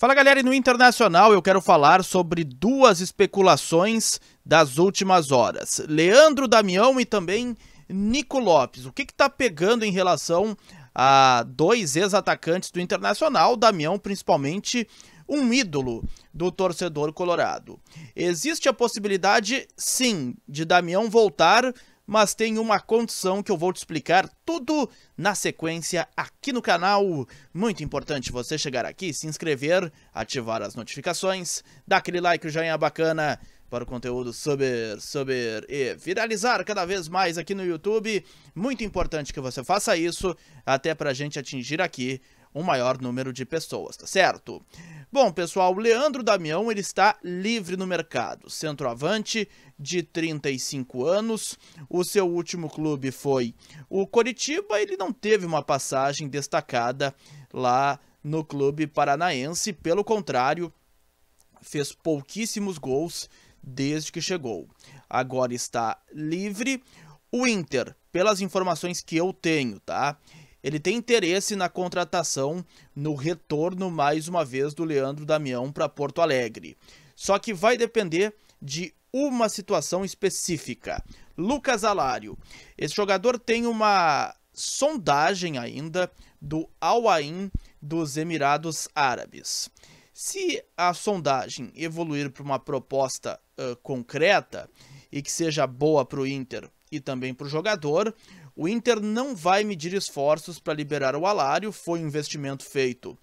Fala galera, e no Internacional eu quero falar sobre duas especulações das últimas horas. Leandro Damião e também Nico Lopes. O que está pegando em relação a dois ex-atacantes do Internacional, Damião principalmente um ídolo do torcedor colorado. Existe a possibilidade, sim, de Damião voltar mas tem uma condição que eu vou te explicar tudo na sequência aqui no canal. Muito importante você chegar aqui, se inscrever, ativar as notificações, dar aquele like, o joinha bacana para o conteúdo subir, subir e viralizar cada vez mais aqui no YouTube. Muito importante que você faça isso, até para a gente atingir aqui um maior número de pessoas, tá certo? Bom, pessoal, o Leandro Damião ele está livre no mercado. Centroavante de 35 anos. O seu último clube foi o Coritiba. Ele não teve uma passagem destacada lá no clube paranaense, pelo contrário, fez pouquíssimos gols desde que chegou. Agora está livre. O Inter, pelas informações que eu tenho, tá? ele tem interesse na contratação, no retorno mais uma vez do Leandro Damião para Porto Alegre. Só que vai depender de uma situação específica. Lucas Alário. Esse jogador tem uma sondagem ainda do Al Ain dos Emirados Árabes. Se a sondagem evoluir para uma proposta uh, concreta e que seja boa para o Inter e também para o jogador, o Inter não vai medir esforços para liberar o Alário, foi um investimento feito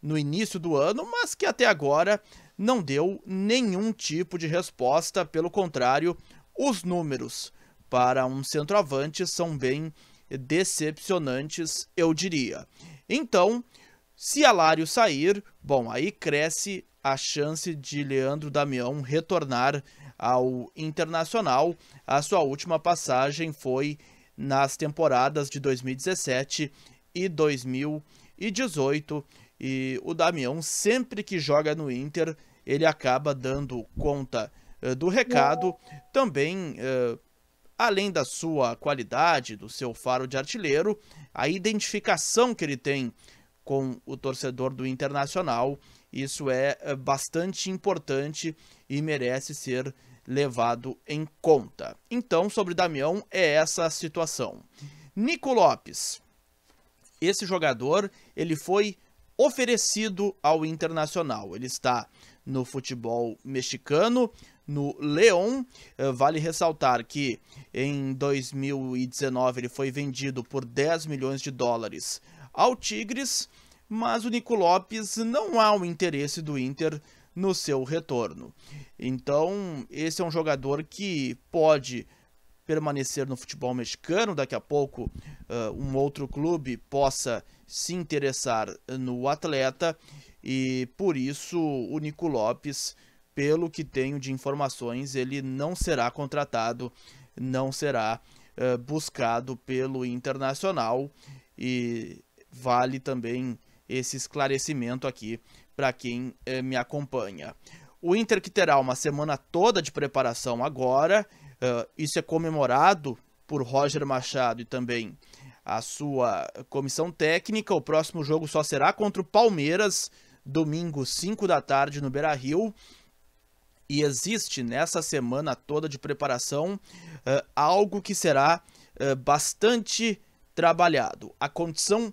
no início do ano, mas que até agora não deu nenhum tipo de resposta, pelo contrário, os números para um centroavante são bem decepcionantes, eu diria. Então, se Alário sair, bom, aí cresce a chance de Leandro Damião retornar ao Internacional. A sua última passagem foi nas temporadas de 2017 e 2018. E o Damião, sempre que joga no Inter, ele acaba dando conta uh, do recado. Também, uh, além da sua qualidade, do seu faro de artilheiro, a identificação que ele tem com o torcedor do Internacional, isso é uh, bastante importante e merece ser levado em conta. Então, sobre Damião, é essa a situação. Nico Lopes, esse jogador, ele foi oferecido ao Internacional. Ele está no futebol mexicano, no León. Eh, vale ressaltar que em 2019 ele foi vendido por 10 milhões de dólares ao Tigres, mas o Nico Lopes não há o interesse do Inter no seu retorno. Então, esse é um jogador que pode permanecer no futebol mexicano, daqui a pouco uh, um outro clube possa se interessar no atleta e por isso o Nico Lopes, pelo que tenho de informações, ele não será contratado, não será uh, buscado pelo Internacional e vale também esse esclarecimento aqui para quem eh, me acompanha. O Inter que terá uma semana toda de preparação agora, uh, isso é comemorado por Roger Machado e também a sua comissão técnica. O próximo jogo só será contra o Palmeiras, domingo 5 da tarde no Beira-Rio. E existe nessa semana toda de preparação uh, algo que será uh, bastante trabalhado: a condição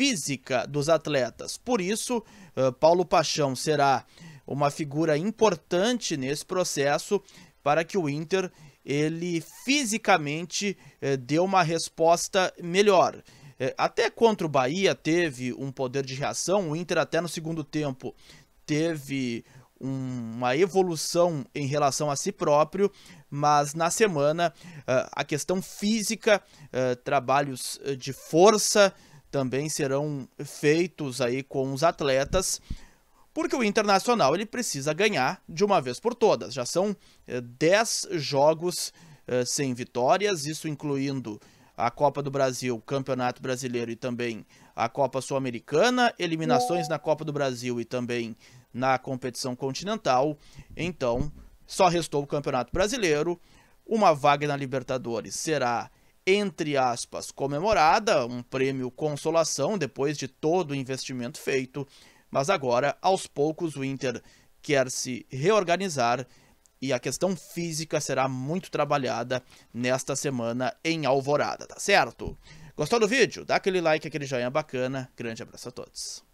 física dos atletas. Por isso, eh, Paulo Paixão será uma figura importante nesse processo para que o Inter ele fisicamente eh, dê uma resposta melhor. Eh, até contra o Bahia teve um poder de reação, o Inter até no segundo tempo teve uma evolução em relação a si próprio, mas na semana a questão física, trabalhos de força, também serão feitos aí com os atletas, porque o Internacional ele precisa ganhar de uma vez por todas. Já são 10 eh, jogos eh, sem vitórias, isso incluindo a Copa do Brasil, Campeonato Brasileiro e também a Copa Sul-Americana, eliminações na Copa do Brasil e também na competição continental. Então, só restou o Campeonato Brasileiro. Uma vaga na Libertadores será entre aspas, comemorada, um prêmio consolação depois de todo o investimento feito, mas agora, aos poucos, o Inter quer se reorganizar e a questão física será muito trabalhada nesta semana em Alvorada, tá certo? Gostou do vídeo? Dá aquele like, aquele joinha bacana. Grande abraço a todos.